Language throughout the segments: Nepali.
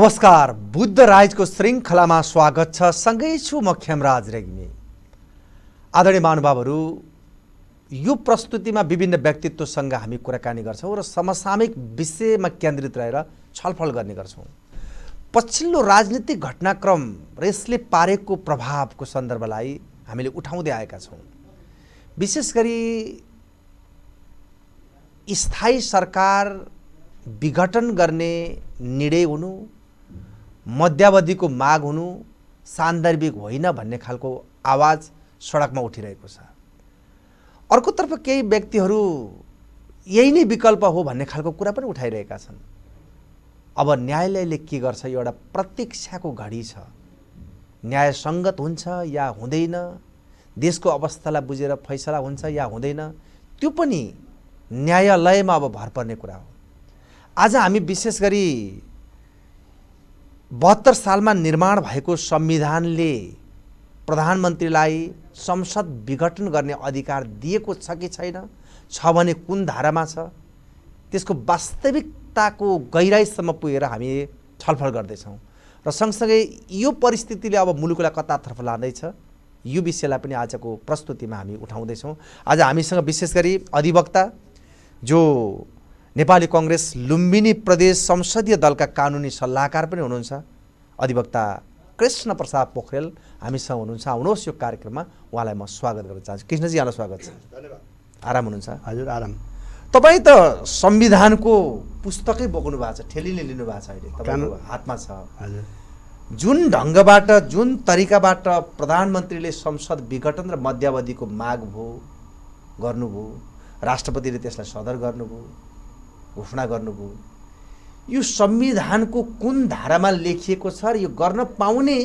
नमस्कार बुद्ध राइजको श्रृङ्खलामा स्वागत छ सँगै छु म खेमराज रेग्मी आदरणीय महानुभावहरू यो प्रस्तुतिमा विभिन्न व्यक्तित्वसँग हामी कुराकानी गर्छौँ र समसामयिक विषयमा केन्द्रित रहेर छलफल गर्ने गर्छौँ पछिल्लो राजनीतिक घटनाक्रम र यसले पारेको प्रभावको सन्दर्भलाई हामीले उठाउँदै आएका छौँ विशेष गरी स्थायी सरकार विघटन गर्ने निर्णय हुनु मध्यावधिको माग हुनु सान्दर्भिक होइन भन्ने खालको आवाज सडकमा उठिरहेको छ अर्कोतर्फ केही व्यक्तिहरू यही नै विकल्प हो भन्ने खालको कुरा पनि उठाइरहेका छन् अब न्यायालयले के गर्छ यो एउटा प्रतीक्षाको घडी छ न्यायसङ्गत हुन्छ या हुँदैन देशको अवस्थालाई बुझेर फैसला हुन्छ या हुँदैन त्यो पनि न्यायालयमा अब भर पर्ने कुरा हो आज हामी विशेष गरी बहत्तर सालमा निर्माण भएको संविधानले प्रधानमन्त्रीलाई संसद विघटन गर्ने अधिकार दिएको छ कि छैन छ भने कुन धारामा छ त्यसको वास्तविकताको गहिराइसम्म पुगेर हामी छलफल गर्दैछौँ र सँगसँगै यो परिस्थितिले अब मुलुकलाई कतातर्फ लाँदैछ यो विषयलाई पनि आजको प्रस्तुतिमा हामी उठाउँदैछौँ आज हामीसँग विशेष गरी अधिवक्ता जो नेपाली कङ्ग्रेस लुम्बिनी प्रदेश संसदीय दलका कानुनी सल्लाहकार पनि हुनुहुन्छ अधिवक्ता कृष्ण प्रसाद पोखरेल हामीसँग हुनुहुन्छ आउनुहोस् यो कार्यक्रममा उहाँलाई म स्वागत गर्न चाहन्छु कृष्णजी यहाँलाई स्वागत छ धन्यवाद आराम हुनुहुन्छ हजुर आराम तपाईँ त संविधानको पुस्तकै बोक्नु भएको छ ठेलीले लिनु छ अहिले हातमा छ जुन ढङ्गबाट जुन तरिकाबाट प्रधानमन्त्रीले संसद विघटन र मध्यावधिको माग भयो गर्नुभयो राष्ट्रपतिले त्यसलाई सदर गर्नुभयो घोषणा गर्नुभयो यो संविधानको कुन धारामा लेखिएको छ र यो गर्न पाउने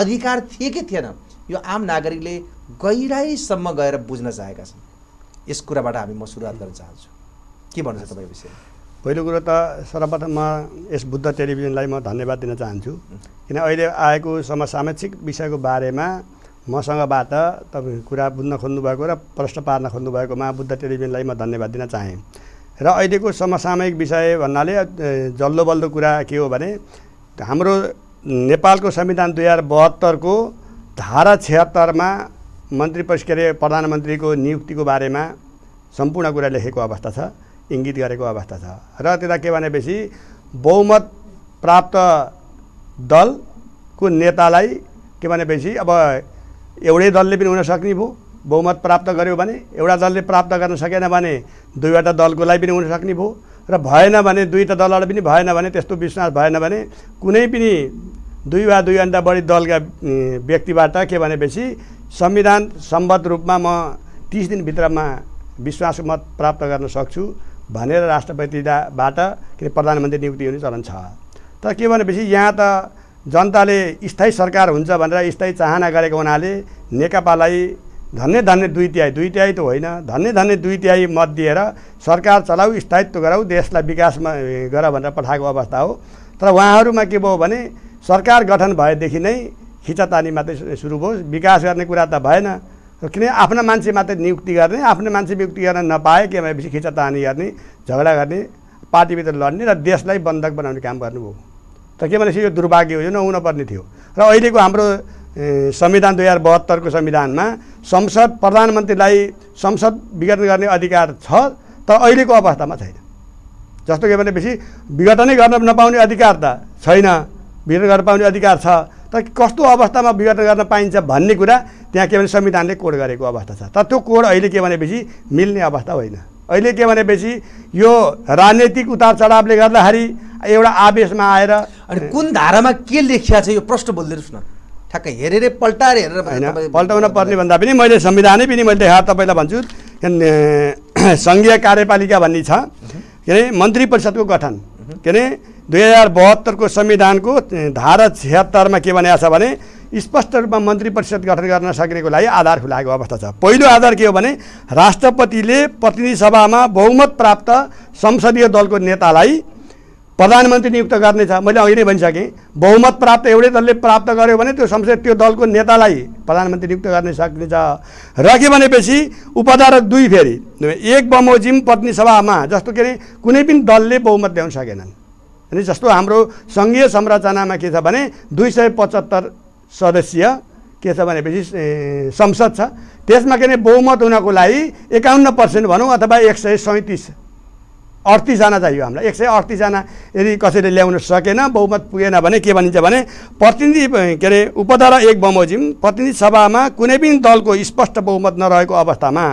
अधिकार थिए कि थिएन यो आम नागरिकले गहिराइसम्म गएर बुझ्न चाहेका छन् यस कुराबाट हामी म सुरुवात गर्न चाहन्छु के भन्नुहुन्छ तपाईँ विषय पहिलो कुरो त सर्वप्रथम म यस बुद्ध टेलिभिजनलाई म धन्यवाद दिन चाहन्छु किन अहिले आएको समसामाजिक विषयको बारेमा मसँगबाट तपाईँ कुरा बुझ्न खोज्नुभएको र प्रश्न पार्न खोज्नुभएकोमा बुद्ध टेलिभिजनलाई म धन्यवाद दिन चाहेँ र अहिलेको समसामयिक विषय भन्नाले जल्दो बल्दो कुरा के हो भने हाम्रो नेपालको संविधान दुई हजार बहत्तरको धारा छिहत्तरमा मन्त्री परिष प्रधानमन्त्रीको नियुक्तिको बारेमा सम्पूर्ण कुरा लेखेको अवस्था छ इङ्गित गरेको अवस्था छ र त्यता के भनेपछि बहुमत प्राप्त दलको नेतालाई के भनेपछि अब एउटै दलले पनि हुन सक्ने भयो बहुमत प्राप्त गर्यो भने एउटा दलले प्राप्त गर्न सकेन भने दुईवटा दलको लागि पनि हुनसक्ने भयो र भएन भने दुईवटा दलबाट पनि भएन भने त्यस्तो विश्वास भएन भने कुनै पनि दुई वा दुईभन्दा बढी दलका व्यक्तिबाट के भनेपछि संविधान सम्बद्ध रूपमा म तिस दिनभित्रमा विश्वासको मत प्राप्त गर्न सक्छु भनेर राष्ट्रपतिबाट के प्रधानमन्त्री नियुक्ति हुने चलन छ तर के भनेपछि यहाँ त जनताले स्थायी सरकार हुन्छ भनेर स्थायी चाहना गरेको हुनाले नेकपालाई धन्य धन्य दुई तिहाई दुई तिहाई त होइन धन्य धन्य दुई तिहाई मत दिएर सरकार चलाऊ स्थायित्व गराऊ देशलाई विकासमा गर भनेर पठाएको अवस्था हो तर उहाँहरूमा के भयो भने सरकार गठन भएदेखि नै खिचातानी मात्रै सुरु भयो विकास गर्ने कुरा त भएन किन आफ्ना मान्छे मात्रै नियुक्ति गर्ने आफ्नो मान्छे नियुक्ति गर्न नपाए के भएपछि खिचातानी गर्ने झगडा गर्ने पार्टीभित्र लड्ने र देशलाई बन्धक बनाउने काम गर्नुभयो त के भनेपछि यो दुर्भाग्य हो यो नहुनुपर्ने थियो र अहिलेको हाम्रो संविधान दुई हजार बहत्तरको संविधानमा संसद प्रधानमन्त्रीलाई संसद विघटन गर्ने अधिकार छ तर अहिलेको अवस्थामा छैन जस्तो के भनेपछि विघटनै गर्न नपाउने अधिकार त छैन विघटन गर्न पाउने अधिकार छ तर कस्तो अवस्थामा विघटन गर्न पाइन्छ भन्ने कुरा त्यहाँ के भने संविधानले कोड गरेको अवस्था छ तर त्यो कोड अहिले के भनेपछि मिल्ने अवस्था होइन अहिले के भनेपछि यो राजनैतिक उतार चढावले गर्दाखेरि एउटा आवेशमा आएर अनि कुन धारामा के लेखिया छ यो प्रश्न बोलिदिनुहोस् न ठ्याक्कै हेरेर पल्टाएर हेरेर होइन पल्टाउन पर्ने भन्दा पनि मैले संविधानै पनि मैले देखाएर तपाईँलाई भन्छु सङ्घीय कार्यपालिका भन्ने छ के अरे मन्त्री परिषदको गठन के अरे दुई हजार बहत्तरको संविधानको धारा छिहत्तरमा के भनेको छ भने स्पष्ट रूपमा मन्त्री परिषद गठन गर्न सकिनेको लागि आधार खुलाएको अवस्था छ पहिलो आधार के हो भने राष्ट्रपतिले प्रतिनिधि सभामा बहुमत प्राप्त संसदीय दलको नेतालाई प्रधानमन्त्री नियुक्त गर्नेछ मैले अघि नै भनिसकेँ बहुमत प्राप्त एउटै दलले प्राप्त गर्यो भने त्यो संसद त्यो दलको नेतालाई प्रधानमन्त्री नियुक्त गर्न सक्नेछ र के भनेपछि उपाधारक दुई फेरि एक बमोजिम पत्नी सभामा जस्तो के अरे कुनै पनि दलले बहुमत ल्याउन सकेनन् अनि जस्तो हाम्रो सङ्घीय संरचनामा के छ भने दुई सय पचहत्तर सदस्यीय के छ भनेपछि संसद छ त्यसमा के अरे बहुमत हुनको लागि एकाउन्न पर्सेन्ट भनौँ अथवा एक सय सैँतिस अडतिसजना चाहियो हामीलाई एक सय अडतिसजना यदि कसैले ल्याउन सकेन बहुमत पुगेन भने के भनिन्छ भने प्रतिनिधि के अरे उपधारा एक बमोजिम प्रतिनिधि सभामा कुनै पनि दलको स्पष्ट बहुमत नरहेको अवस्थामा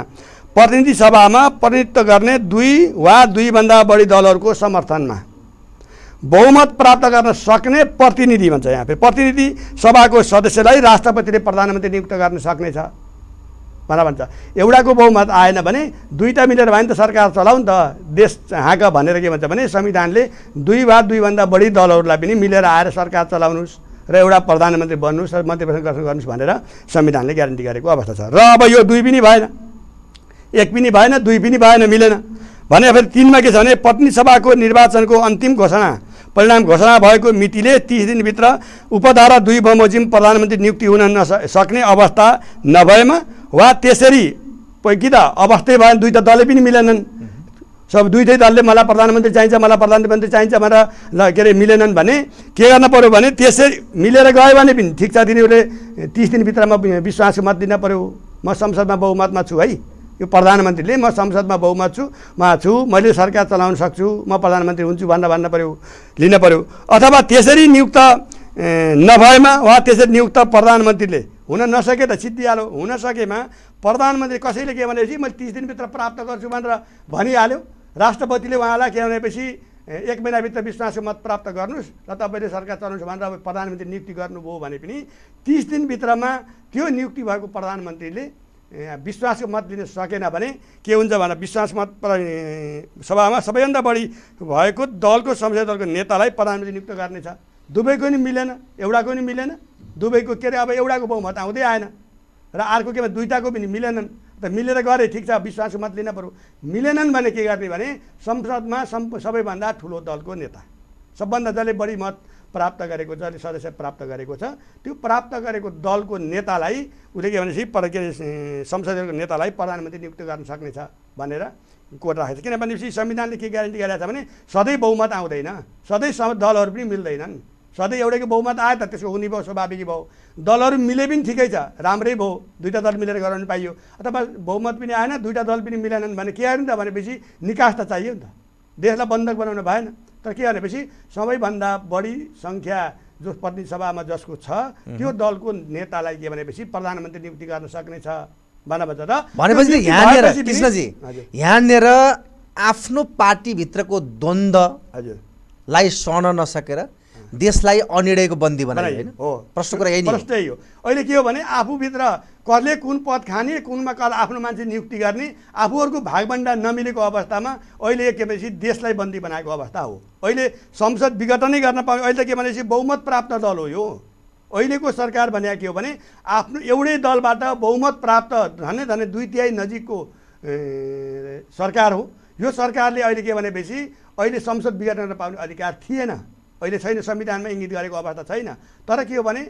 प्रतिनिधि सभामा प्रतिनिधित्व गर्ने दुई वा दुईभन्दा बढी दलहरूको समर्थनमा बहुमत प्राप्त गर्न सक्ने प्रतिनिधि भन्छ यहाँ फेरि प्रतिनिधि सभाको सदस्यलाई राष्ट्रपतिले प्रधानमन्त्री नियुक्त गर्न सक्नेछ भनेर भन्छ एउटाको बहुमत आएन भने दुईवटा मिलेर भयो नि त सरकार चलाऊ नि त देश हाँक भनेर के भन्छ भने संविधानले दुई वा दुईभन्दा बढी दलहरूलाई पनि मिलेर आएर सरकार चलाउनुहोस् र एउटा प्रधानमन्त्री बन्नुहोस् र मन्त्री परिषद गर्नुहोस् भनेर संविधानले ग्यारेन्टी गरेको अवस्था छ र अब यो दुई पनि भएन एक पनि भएन दुई पनि भएन मिलेन भने फेरि तिनमा के छ भने पत्नी सभाको निर्वाचनको अन्तिम घोषणा परिणाम घोषणा भएको मितिले तिस दिनभित्र उपधारा दुई बमोजिम प्रधानमन्त्री नियुक्ति हुन नसक्ने अवस्था नभएमा वा त्यसरी कि त अवस्थै भएन दुई त दलै पनि मिलेनन् सब दुइटै दलले मलाई प्रधानमन्त्री चाहिन्छ मलाई प्रधानमन्त्री चाहिन्छ भनेर ल के अरे मिलेनन् भने के गर्नु पऱ्यो भने त्यसै मिलेर गयो भने पनि ठिक छ तिनीहरूले तिस दिनभित्रमा विश्वासको मत दिन पऱ्यो म संसदमा बहुमतमा छु है यो प्रधानमन्त्रीले म संसदमा बहुमत छु म छु मैले सरकार चलाउन सक्छु म प्रधानमन्त्री हुन्छु भन्न भन्न पऱ्यो लिन पऱ्यो अथवा त्यसरी नियुक्त नभएमा वा त्यसरी नियुक्त प्रधानमन्त्रीले हुन नसके त सिद्धिहाल्यो हुन सकेमा प्रधानमन्त्री कसैले के भनेपछि मैले तिस दिनभित्र प्राप्त गर्छु भनेर भनिहाल्यो राष्ट्रपतिले उहाँलाई के भनेपछि एक महिनाभित्र विश्वासको मत प्राप्त गर्नुहोस् र तपाईँले सरकार चलाउनुहोस् भनेर अब प्रधानमन्त्री नियुक्ति गर्नुभयो भने पनि तिस दिनभित्रमा त्यो नियुक्ति भएको प्रधानमन्त्रीले विश्वासको मत दिन सकेन भने के हुन्छ भनेर विश्वास मत सभामा सबैभन्दा बढी भएको दलको संसदीय दलको नेतालाई प्रधानमन्त्री नियुक्त गर्नेछ दुबईको नि मिलेन एउटाको नि मिलेन दुबईको के अरे अब एउटाको बहुमत आउँदै आएन र अर्को के भने दुइटाको पनि मिलेनन् त मिलेर गरे ठिक छ विश्वास मत लिन पऱ्यो मिलेनन् भने के गर्ने भने संसदमा सबैभन्दा ठुलो दलको नेता सबभन्दा जसले बढी मत प्राप्त गरेको जसले सदस्य प्राप्त गरेको छ त्यो प्राप्त गरेको दलको नेतालाई उसले के भनेपछि पर के संसदीय नेतालाई प्रधानमन्त्री नियुक्त गर्न सक्नेछ भनेर कोट राखेको छ किनभनेपछि संविधानले के ग्यारेन्टी गरेको छ भने सधैँ बहुमत आउँदैन सधैँ दलहरू पनि मिल्दैनन् सधैँ एउटैको बहुमत आयो त त्यसको हुने भयो स्वाभाविक भयो दलहरू मिले पनि ठिकै छ राम्रै भयो दुईवटा दल मिलेर गराउनु पाइयो अथवा बहुमत पनि आएन दुईवटा दल पनि मिलेनन् भने के आयो नि त भनेपछि निकास त चाहियो नि त देशलाई बन्धक बनाउनु भएन तर के भनेपछि सबैभन्दा बढी सङ्ख्या जो सभामा जसको छ त्यो दलको नेतालाई के भनेपछि प्रधानमन्त्री नियुक्ति गर्न सक्ने छ भनेपछि यहाँनिर कृष्णजी यहाँनिर आफ्नो पार्टीभित्रको द्वन्द्वलाई सहन नसकेर देशलाई अनिर्णयको बन्दी बनायो होइन हो प्रश्न कुरा यही प्रश्न यही हो अहिले के हो भने आफूभित्र कसले कुन पद खाने कुनमा कल आफ्नो मान्छे नियुक्ति गर्ने आफूहरूको भागभन्डा नमिलेको अवस्थामा अहिले के भनेपछि देशलाई बन्दी बनाएको अवस्था हो अहिले संसद विघटनै गर्न पाउने अहिले त के भनेपछि बहुमत प्राप्त दल हो यो अहिलेको सरकार भनेको के हो भने आफ्नो एउटै दलबाट बहुमत प्राप्त धने धने दुई तिहाई नजिकको सरकार हो यो सरकारले अहिले के भनेपछि अहिले संसद विघटन पाउने अधिकार थिएन अहिले छैन संविधानमा इङ्गित गरेको अवस्था छैन तर के हो भने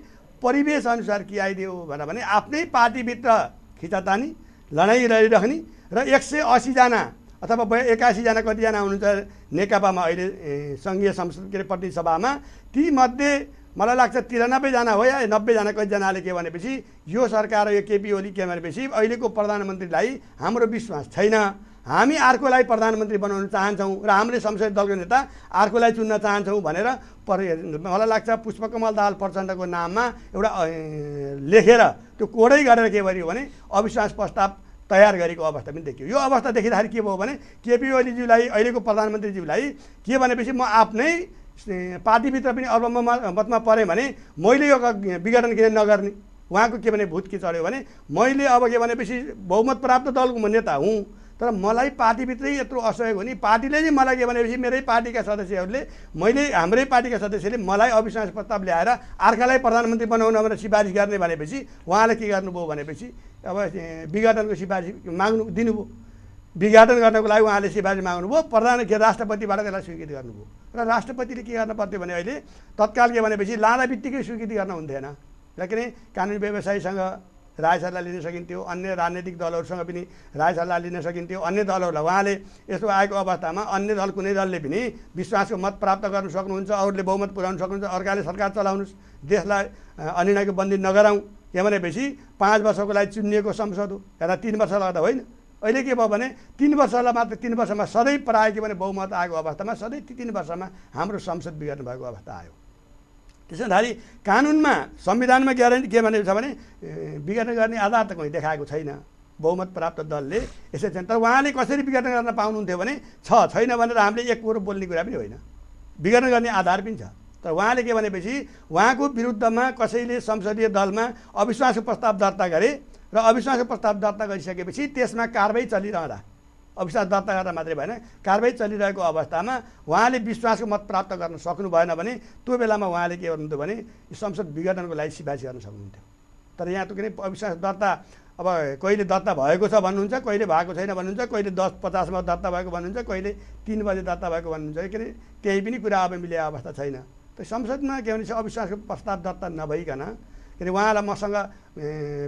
परिवेश अनुसार के आइदियो भनेर भने आफ्नै पार्टीभित्र खिचातानी लडाइँ लडिराख्ने र एक सय असीजना अथवा एकासीजना कतिजना हुनुहुन्छ नेकपामा अहिले सङ्घीय संसद के अरे प्रतिनिधि सभामा तीमध्ये मलाई लाग्छ तिरानब्बेजना हो या नब्बेजना कतिजनाले के भनेपछि यो सरकार यो केपी ओली के भनेपछि अहिलेको प्रधानमन्त्रीलाई हाम्रो विश्वास छैन हामी अर्कोलाई प्रधानमन्त्री बनाउन चाहन्छौँ र हाम्रो संसदीय दलको नेता अर्कोलाई चुन्न चाहन्छौँ भनेर पर मलाई लाग्छ पुष्पकमल दाहाल प्रचण्डको नाममा एउटा लेखेर त्यो कोडै गरेर के गरियो भने अविश्वास प्रस्ताव तयार गरेको अवस्था पनि देखियो यो अवस्था देखिँदाखेरि के भयो भने केपी ओलीज्यूलाई अहिलेको प्रधानमन्त्रीज्यूलाई के भनेपछि म आफ्नै पार्टीभित्र पनि अब मतमा परेँ भने मैले यो विघटन किन नगर्ने उहाँको के भने भूत के चढ्यो भने मैले अब के भनेपछि बहुमत प्राप्त दलको म नेता हुँ तर मलाई पार्टीभित्रै यत्रो असहयोग हुने पार्टीले नै मलाई के भनेपछि मेरै पार्टीका सदस्यहरूले मैले हाम्रै पार्टीका सदस्यले मलाई अविश्वास प्रस्ताव ल्याएर अर्कालाई प्रधानमन्त्री बनाउन भनेर सिफारिस गर्ने भनेपछि उहाँले के गर्नुभयो भनेपछि अब विघटनको सिफारिस माग्नु दिनुभयो विघटन गर्नको लागि उहाँले सिफारिस माग्नुभयो प्रधान के राष्ट्रपतिबाट त्यसलाई स्वीकृत गर्नुभयो र राष्ट्रपतिले के गर्नु पर्थ्यो भने अहिले तत्काल के भनेपछि लाँदा बित्तिकै स्वीकृति गर्न हुन्थेन किनभने कानुन व्यवसायीसँग राय सल्लाह लिन सकिन्थ्यो अन्य राजनैतिक दलहरूसँग पनि राय सल्लाह लिन सकिन्थ्यो अन्य दलहरूलाई उहाँले यस्तो आएको अवस्थामा अन्य दल कुनै दलले पनि विश्वासको मत प्राप्त गर्न सक्नुहुन्छ अरूले बहुमत पुर्याउन सक्नुहुन्छ अर्काले सरकार चलाउनुहोस् देशलाई अनिर्णयको बन्दी नगराउँ के भनेपछि पाँच वर्षको लागि चुनिएको संसद हो यता तिन वर्ष लाग्दा होइन अहिले के भयो भने तिन वर्षलाई मात्र तिन वर्षमा सधैँ प्रायः के भने बहुमत आएको अवस्थामा सधैँ ती तिन वर्षमा हाम्रो संसद बिगार्नु भएको अवस्था आयो हुँदाखेरि कानुनमा संविधानमा ग्यारेन्टी के भनेको छ भने विघटन गर्ने आधार त कहीँ देखाएको छैन बहुमत प्राप्त दलले यसरी छैन तर उहाँले कसरी विघटन गर्न पाउनुहुन्थ्यो भने छ छैन भनेर हामीले एक कुरो बोल्ने कुरा पनि होइन विघटन गर्ने आधार पनि छ तर उहाँले के भनेपछि उहाँको विरुद्धमा कसैले संसदीय दलमा अविश्वासको प्रस्ताव दर्ता गरे र अविश्वासको प्रस्ताव दर्ता गरिसकेपछि त्यसमा कारवाही चलिरहँदा अविश्वास दर्ता गर्दा मात्रै भएन कारवाही चलिरहेको अवस्थामा उहाँले विश्वासको मत प्राप्त गर्न सक्नु भएन भने त्यो बेलामा उहाँले के गर्नुहुन्थ्यो भने संसद विघटनको लागि सिफारिस गर्न सक्नुहुन्थ्यो तर यहाँ त कुनै अविश्वास दर्ता अब कहिले दर्ता भएको छ भन्नुहुन्छ कहिले भएको छैन भन्नुहुन्छ कहिले दस पचासमा दर्ता भएको भन्नुहुन्छ कहिले तिन बजे दर्ता भएको भन्नुहुन्छ के अरे केही पनि कुरा अब मिलेको अवस्था छैन त संसदमा के भने अविश्वासको प्रस्ताव दर्ता नभइकन यदि उहाँलाई मसँग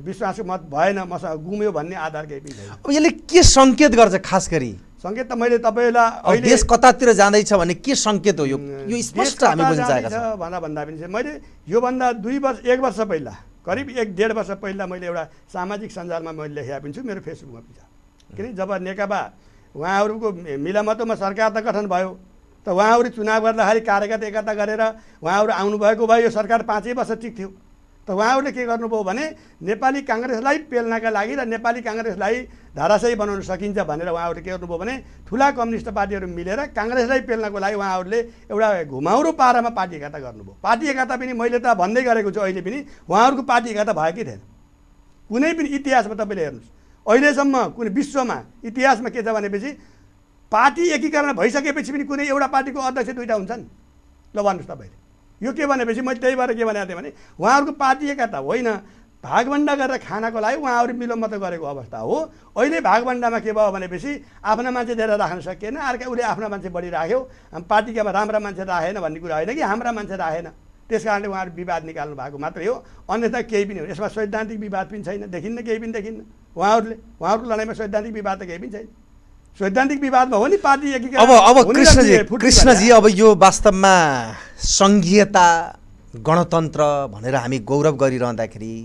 विश्वासको मत भएन मसँग गुम्यो भन्ने आधार केही पनि छैन अब यसले के सङ्केत गर्छ खास गरी सङ्केत त मैले तपाईँलाई देश कतातिर जाँदैछ भने के सङ्केत हो यो यो स्पष्ट हामी बुझ्न भन्दा भन्दा पनि मैले योभन्दा दुई वर्ष एक वर्ष पहिला करिब एक डेढ वर्ष पहिला मैले एउटा सामाजिक सञ्जालमा मैले लेखेको पनि छु मेरो फेसबुकमा पनि छ किनकि जब नेकपा उहाँहरूको मिलामतोमा सरकार त गठन भयो त उहाँहरू चुनाव गर्दाखेरि कार्यगत एकता गरेर उहाँहरू आउनुभएको भए यो सरकार पाँचै वर्ष टिक्थ्यो उहाँहरूले के गर्नुभयो भने नेपाली काङ्ग्रेसलाई पेल्नका लागि र नेपाली काङ्ग्रेसलाई धाराशयी बनाउन सकिन्छ भनेर उहाँहरूले के गर्नुभयो भने ठुला कम्युनिस्ट पार्टीहरू मिलेर काङ्ग्रेसलाई पेल्नको लागि उहाँहरूले एउटा घुमाउरो पारामा पार्टी एकता गर्नुभयो पार्टी एकता पनि मैले त भन्दै गरेको छु अहिले पनि उहाँहरूको पार्टी एकता भयो कि थिएन कुनै पनि इतिहासमा तपाईँले हेर्नुहोस् अहिलेसम्म कुनै विश्वमा इतिहासमा के छ भनेपछि पार्टी एकीकरण भइसकेपछि पनि कुनै एउटा पार्टीको अध्यक्ष दुइटा हुन्छन् ल भन्नुहोस् तपाईँले यो के भनेपछि मैले त्यही भएर के भनेको थिएँ भने उहाँहरूको पार्टी एकता होइन भागभन्डा गरेर खानाको लागि उहाँहरू मिलम्ब त गरेको अवस्था हो अहिले भागभन्डामा के भयो भनेपछि आफ्ना मान्छे धेरै राख्न सकिएन अर्का उसले आफ्ना मान्छे बढी राख्यो पार्टीकामा राम्रा मान्छे राखेन भन्ने कुरा होइन कि हाम्रा मान्छे राखेन त्यस कारणले उहाँहरू विवाद निकाल्नु भएको मात्रै हो अन्यथा केही पनि हो यसमा सैद्धान्तिक विवाद पनि छैन देखिन्न केही पनि देखिन्न उहाँहरूले उहाँहरूको लडाइँमा सैद्धान्तिक विवाद त केही पनि छैन सैद्धान्तिक विवादमा हो नि पार्टी एकीकरण अब अब कृष्णजी कृष्णजी अब यो वास्तवमा सङ्घीयता गणतन्त्र भनेर हामी गौरव गरिरहँदाखेरि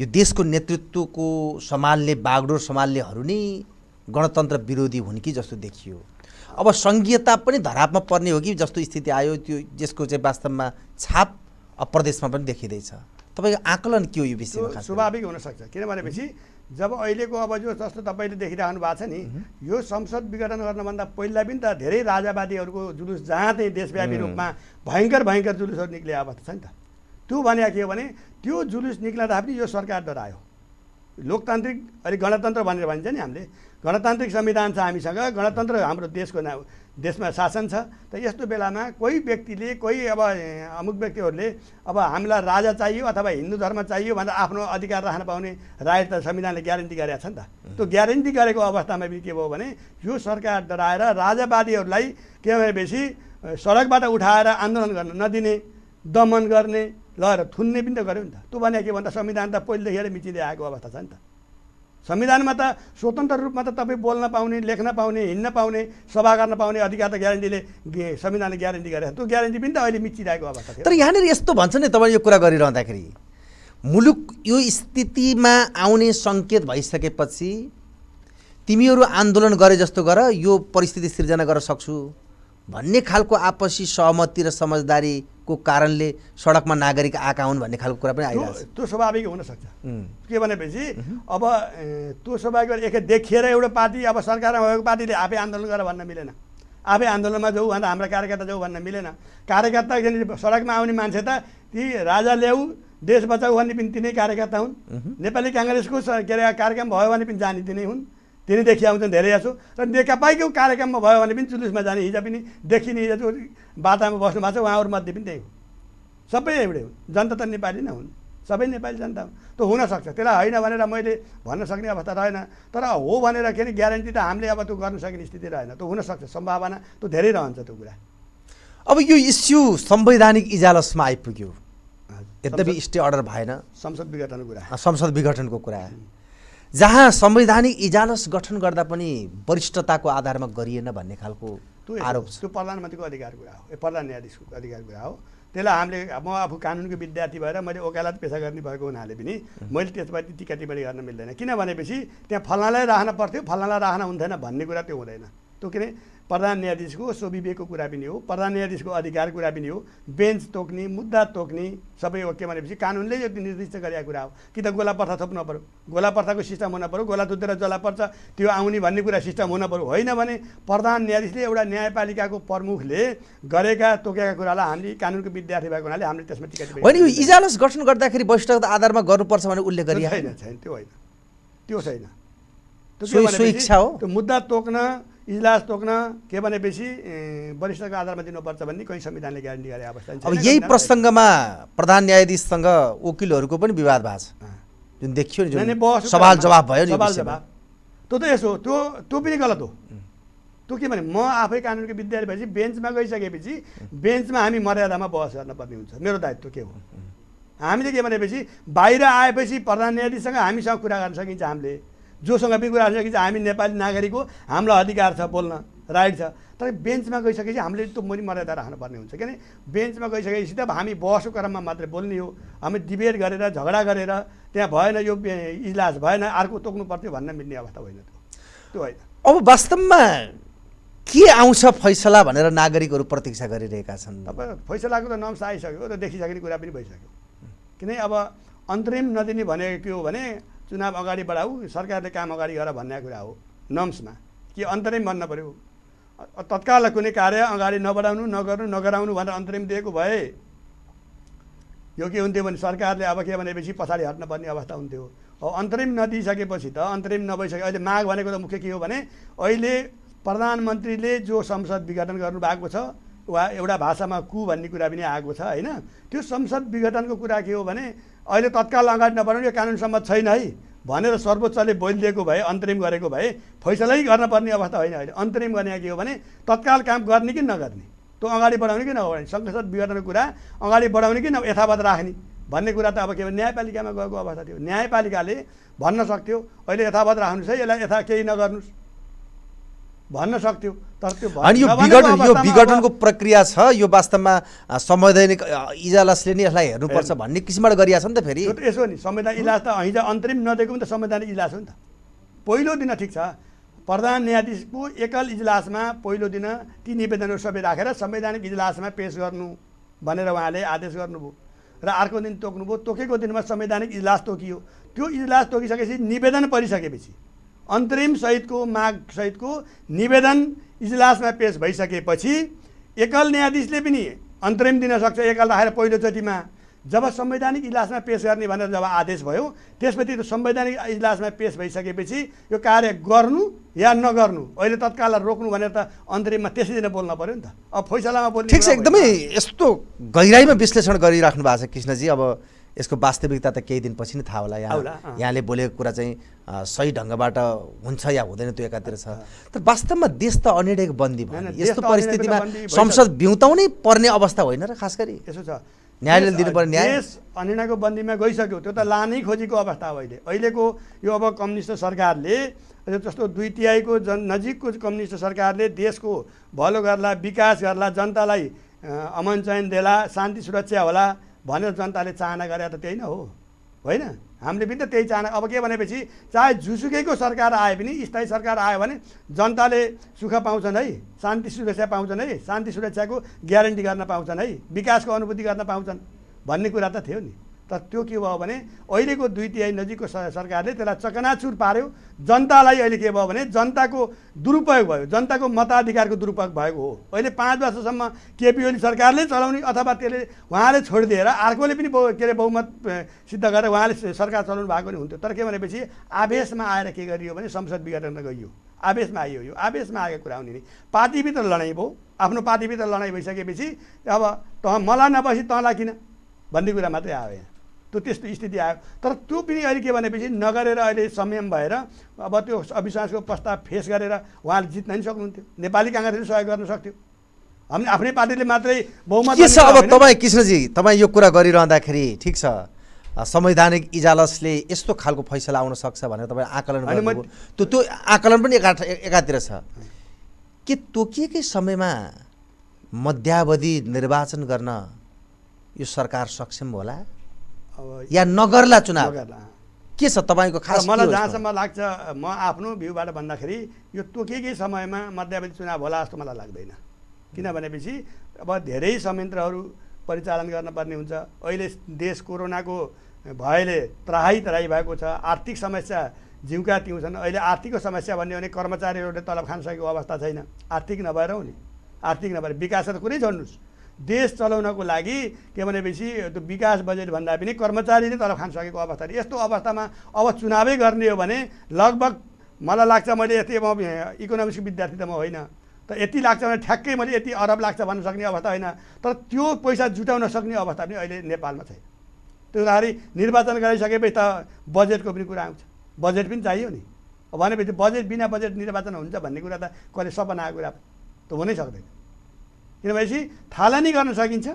यो देशको नेतृत्वको सम्हाल्ने बागडोर सम्हाल्नेहरू नै गणतन्त्र विरोधी हुन् कि जस्तो देखियो अब सङ्घीयता पनि धरापमा पर्ने हो कि जस्तो स्थिति आयो त्यो जसको चाहिँ वास्तवमा छाप प्रदेशमा पनि देखिँदैछ तपाईँको आकलन के हो यो विषयमा स्वाभाविक हुनसक्छ किन जब अहिलेको अब जो जस्तो तपाईँले देखिरहनु भएको छ नि यो संसद विघटन गर्नभन्दा पहिला पनि त धेरै राजावादीहरूको जुलुस जहाँ चाहिँ देशव्यापी रूपमा भयङ्कर भयङ्कर जुलुसहरू निक्ले अवस्था छ नि त त्यो भनेको के हो भने त्यो जुलुस निक्ला पनि यो सरकार डरायो लोकतान्त्रिक अलिक गणतन्त्र भनेर भनिन्छ नि हामीले गणतान्त्रिक संविधान छ हामीसँग गणतन्त्र हाम्रो देशको नाम देशमा शासन छ त यस्तो बेलामा कोही व्यक्तिले कोही अब अमुक व्यक्तिहरूले अब हामीलाई राजा चाहियो अथवा हिन्दू धर्म चाहियो भनेर आफ्नो अधिकार राख्न पाउने राइट त संविधानले ग्यारेन्टी गरेका छ नि त त्यो ग्यारेन्टी गरेको अवस्थामा पनि के भयो भने यो सरकार डराएर राजावादीहरूलाई के भनेपछि सडकबाट उठाएर आन्दोलन गर्न नदिने दमन गर्ने लगेर थुन्ने पनि त गऱ्यो नि त त्यो भने के भन्दा संविधान त पहिलेदेखि मिचिँदै आएको अवस्था छ नि त संविधानमा त स्वतन्त्र रूपमा त तपाईँ बोल्न पाउने लेख्न पाउने हिँड्न पाउने सभा गर्न पाउने अधिकार त ग्यारेन्टीले संविधानले ग्यारेन्टी गरेर त्यो ग्यारेन्टी पनि त अहिले मिचिरहेको अवस्था थियो तर यहाँनिर यस्तो भन्छ नि तपाईँ यो कुरा गरिरहँदाखेरि मुलुक यो स्थितिमा आउने सङ्केत भइसकेपछि तिमीहरू आन्दोलन गरे जस्तो गर यो परिस्थिति सिर्जना गर्न सक्छु भन्ने खालको आपसी सहमति र समझदारी को कारणले सडकमा नागरिक आएका हुन् भन्ने खालको कुरा पनि आइरहेको छ त्यो स्वाभाविक हुनसक्छ के भनेपछि अब त्यो स्वाभाविक एक देखिएर एउटा पार्टी अब सरकारमा भएको पार्टीले आफै आन्दोलन गरेर भन्न मिलेन आफै आन्दोलनमा जाउँ भन्दा हाम्रो कार्यकर्ता जाउँ भन्न मिलेन कार्यकर्ता सडकमा आउने मान्छे त ती राजा ल्याऊ देश बचाऊ भन्ने पनि तिनै कार्यकर्ता हुन् नेपाली काङ्ग्रेसको के अरे कार्यक्रम भयो भने पनि जाने तिनै हुन् तिनी देखिआउँछन् धेरै यसो र नेकपाईको कार्यक्रममा भयो भने पनि जुलुसमा जाने हिजो पनि देखिने हिजो जो बाटामा बस्नु भएको छ उहाँहरूमध्ये पनि त्यही हो सबै एउटै हुन् जनता त नेपाली नै हुन् सबै नेपाली जनता हुन् त हुनसक्छ त्यसलाई होइन भनेर मैले भन्न सक्ने अवस्था रहेन तर हो भनेर के अरे ग्यारेन्टी त हामीले अब त्यो गर्न सकिने स्थिति रहेन त्यो हुनसक्छ सम्भावना त्यो धेरै रहन्छ त्यो कुरा अब यो इस्यु संवैधानिक इजालसमा आइपुग्यो यद्यपि स्टे अर्डर भएन संसद विघटनको कुरा संसद विघटनको कुरा जहाँ संवैधानिक इजालस गठन गर्दा पनि वरिष्ठताको आधारमा गरिएन भन्ने खालको आरोप त्यो प्रधानमन्त्रीको अधिकार कुरा हो ए प्रधान न्यायाधीशको अधिकार कुरा हो त्यसलाई हामीले म आफू कानुनको विद्यार्थी भएर मैले ओकालत पेसा गर्ने भएको हुनाले पनि मैले त्यसमाथि टिका टिप्पणी गर्न मिल्दैन किन भनेपछि त्यहाँ फलानालाई राख्न पर्थ्यो फलानालाई राख्न हुन्थेन भन्ने कुरा त्यो हुँदैन त्यो किन प्रधान न्यायाधीशको स्वविवेकको कुरा पनि हो प्रधान न्यायाधीशको अधिकार कुरा पनि हो बेन्च तोक्ने मुद्दा तोक्ने सबै ओके भनेपछि कानुनले यो निर्दिष्ट गरेको कुरा हो कि त गोला प्रथा थप्नु पऱ्यो गोला प्रथाको सिस्टम हुन पऱ्यो गोला दुधेर जला पर्छ त्यो आउने भन्ने कुरा सिस्टम हुन पऱ्यो होइन भने प्रधान न्यायाधीशले एउटा न्यायपालिकाको प्रमुखले गरेका तोकेका कुरालाई हामीले कानुनको विद्यार्थी भएको हुनाले हामीले त्यसमा टिकट होइन यो इजालस गठन गर्दाखेरि वैष्ठको आधारमा गर्नुपर्छ भने उल्लेख गरिएको छैन छैन त्यो होइन त्यो छैन त्यो मुद्दा तोक्न इजलास तोक्न के भनेपछि वरिष्ठको आधारमा दिनुपर्छ भन्ने कहीँ संविधानले ग्यारेन्टी गरे अवस्था अब यही प्रसङ्गमा प्रधान न्यायाधीशसँग वकिलहरूको पनि विवाद भएको छ जुन देखियो नि जुन सवाल जवाब भयो सवाल त्यो त यसो त्यो त्यो पनि गलत हो त्यो के भने म आफै कानुनको विद्यार्थी भएपछि बेन्चमा गइसकेपछि बेन्चमा हामी मर्यादामा बहस गर्नुपर्ने हुन्छ मेरो दायित्व के हो हामीले के भनेपछि बाहिर आएपछि प्रधान न्यायाधीशसँग हामीसँग कुरा गर्न सकिन्छ हामीले जोसँग पनि छ कि हामी नेपाली नागरिक हो हामीलाई अधिकार छ बोल्न राइट छ तर बेन्चमा गइसकेपछि हामीले त्यो मुनि मर्यादा राख्नुपर्ने हुन्छ किनभने बेन्चमा गइसकेपछि त हामी बसको क्रममा मात्रै बोल्ने हो हामी डिबेट गरेर झगडा गरेर त्यहाँ भएन यो इजलास भएन अर्को तोक्नु पर्थ्यो भन्न मिल्ने अवस्था होइन त्यो त्यो होइन अब वास्तवमा के आउँछ फैसला भनेर नागरिकहरू प्रतीक्षा गरिरहेका छन् अब फैसलाको त नम्स आइसक्यो र देखिसक्ने कुरा पनि भइसक्यो किनभने अब अन्तरिम नदिने भनेको के हो भने चुनाव अगाडि बढाऊ सरकारले काम अगाडि गर भन्ने कुरा हो नम्समा के अन्तरिम भन्न पऱ्यो तत्काल कुनै कार्य अगाडि नबढाउनु नगर्नु नगराउनु भनेर अन्तरिम दिएको भए यो के हुन्थ्यो भने सरकारले अब के भनेपछि पछाडि हट्नुपर्ने अवस्था हुन्थ्यो अब अन्तरिम नदिइसकेपछि त अन्तरिम नभइसके अहिले माग भनेको त मुख्य के हो भने अहिले प्रधानमन्त्रीले जो संसद विघटन गर्नुभएको छ वा एउटा भाषामा कु भन्ने कुरा पनि आएको छ होइन त्यो संसद विघटनको कुरा के हो भने अहिले तत्काल अगाडि नबढाउनु यो कानुनसम्म छैन है भनेर सर्वोच्चले बोलिदिएको भए अन्तरिम गरेको भए फैसलै गर्न पर्ने अवस्था होइन अहिले अन्तरिम गर्ने के हो भने तत्काल काम गर्ने कि नगर्ने त्यो अगाडि बढाउने कि नबढाउने संसद विघटनको कुरा अगाडि बढाउने कि न यथावत राख्ने भन्ने कुरा त अब के भने न्यायपालिकामा गएको अवस्था थियो न्यायपालिकाले भन्न सक्थ्यो अहिले यथावत राख्नुहोस् है यसलाई यथा केही नगर्नुहोस् भन्न सक्थ्यो तर त्यो अनि यो विघटन यो विघटनको प्रक्रिया छ यो वास्तवमा संवैधानिक इजलासले नै यसलाई हेर्नुपर्छ भन्ने किसिमबाट गरिएको छ नि त फेरि यसो नि संवैधानिक इजलास त हिजो अन्तरिम नदिएको पनि त संवैधानिक इजलास हो नि त पहिलो दिन ठिक छ प्रधान न्यायाधीशको एकल इजलासमा पहिलो दिन ती निवेदनहरू सबै राखेर संवैधानिक इजलासमा पेस गर्नु भनेर उहाँले आदेश गर्नुभयो र अर्को दिन तोक्नुभयो तोकेको दिनमा संवैधानिक इजलास तोकियो त्यो इजलास तोकिसकेपछि निवेदन परिसकेपछि अन्तरिम सहितको माग सहितको निवेदन इजलासमा पेस भइसकेपछि एकल न्यायाधीशले पनि अन्तरिम दिन सक्छ एकल राखेर पहिलोचोटिमा जब संवैधानिक इजलासमा पेस गर्ने भनेर जब आदेश भयो त्यसपछि त्यो संवैधानिक इजलासमा पेस भइसकेपछि यो कार्य गर्नु या नगर्नु अहिले तत्काल रोक्नु भनेर त अन्तरिममा त्यसै दिन बोल्न पऱ्यो नि त अब फैसलामा बोल्नु ठिक छ एकदमै यस्तो गहिराइमा विश्लेषण गरिराख्नु भएको छ कृष्णजी अब यसको वास्तविकता त केही दिनपछि नै थाहा होला यहाँ यहाँले बोलेको कुरा चाहिँ सही ढङ्गबाट हुन्छ या हुँदैन त्यो एकातिर छ तर वास्तवमा देश त अनिर्णयको बन्दी भयो यस्तो परिस्थितिमा संसद भ्युताउनै पर्ने अवस्था होइन र खास गरी यसो छ न्यायालयले दिनुपर्ने पर्ने न्याय अनिर्णयको बन्दीमा गइसक्यो त्यो त लानै खोजेको अवस्था हो अहिले अहिलेको यो अब कम्युनिस्ट सरकारले जस्तो दुई तिहाईको जन नजिकको कम्युनिस्ट सरकारले देशको भलो गर्ला विकास गर्ला जनतालाई अमन चयन देला शान्ति सुरक्षा होला भनेर जनताले चाहना गरे त त्यही नै हो होइन हामीले पनि त त्यही चाहना अब के भनेपछि चाहे जुसुकैको सरकार आए पनि स्थायी सरकार आयो भने जनताले सुख पाउँछन् है शान्ति सुरक्षा पाउँछन् है शान्ति सुरक्षाको ग्यारेन्टी गर्न पाउँछन् है विकासको अनुभूति गर्न पाउँछन् भन्ने कुरा त थियो नि त त्यो के भयो भने अहिलेको दुई तिहाई नजिकको सरकारले त्यसलाई चकनाचुर पार्यो जनतालाई अहिले के भयो भने जनताको दुरुपयोग भयो जनताको मताधिकारको दुरुपयोग भएको हो अहिले पाँच वर्षसम्म केपी ओली सरकारले चलाउने अथवा त्यसले उहाँले छोडिदिएर अर्कोले पनि के अरे बहुमत सिद्ध गरेर उहाँले सरकार चलाउनु भएको नि हुन्थ्यो तर के भनेपछि आवेशमा आएर के गरियो भने संसद विघटन गइयो आवेशमा आइयो यो आवेशमा आएको कुरा हुने नि पार्टीभित्र लडाइँ भयो आफ्नो पार्टीभित्र लडाइँ भइसकेपछि अब त मलाई नबसी तँलाई किन भन्ने कुरा मात्रै आयो यहाँ त्यो त्यस्तो स्थिति आयो तर त्यो पनि अहिले के भनेपछि नगरेर अहिले संयम भएर अब त्यो अविश्वासको प्रस्ताव फेस गरेर उहाँले जित्न नि सक्नुहुन्थ्यो नेपाली काङ्ग्रेसले सहयोग गर्न सक्थ्यो हामी आफ्नै पार्टीले मात्रै बहुमत अब तपाईँ कृष्णजी तपाईँ यो कुरा गरिरहँदाखेरि ठिक छ संवैधानिक इजालसले यस्तो खालको फैसला आउन सक्छ भनेर तपाईँ आकलन त्यो त्यो आकलन पनि एका एकातिर छ के तोकिएकै समयमा मध्यावधि निर्वाचन गर्न यो सरकार सक्षम होला या नगर्ला चुनाव के छ तपाईँको खास मलाई जहाँसम्म लाग्छ म आफ्नो भ्यूबाट भन्दाखेरि यो तोकेकै समयमा मध्यावधि चुनाव होला जस्तो मलाई लाग्दैन किनभनेपछि अब धेरै संयन्त्रहरू परिचालन गर्नुपर्ने हुन्छ अहिले देश कोरोनाको भयले त्राही त्राही भएको छ आर्थिक समस्या जिउका तिउँछन् छन् अहिले आर्थिकको समस्या भन्यो भने कर्मचारीहरूले तलब खान सकेको अवस्था छैन आर्थिक नभएर हो नि आर्थिक नभएर विकास त कुनै छोड्नुहोस् देश चलाउनको लागि के भनेपछि त्यो विकास बजेट भन्दा पनि कर्मचारीले तलब खान सकेको अवस्था यस्तो अवस्थामा अब चुनावै गर्ने हो भने लगभग मलाई लाग्छ मैले यति म इकोनोमिक्स विद्यार्थी त म होइन त यति लाग्छ भने ठ्याक्कै मैले यति अरब लाग्छ भन्न सक्ने अवस्था होइन तर त्यो पैसा जुटाउन सक्ने अवस्था पनि अहिले नेपालमा छैन त्यो हुँदाखेरि निर्वाचन गराइसकेपछि त बजेटको पनि कुरा आउँछ बजेट पनि चाहियो नि भनेपछि बजेट बिना बजेट निर्वाचन हुन्छ भन्ने कुरा त कहिले सपनाको कुरा त हुनै सक्दैन किन थालनी गर्न सकिन्छ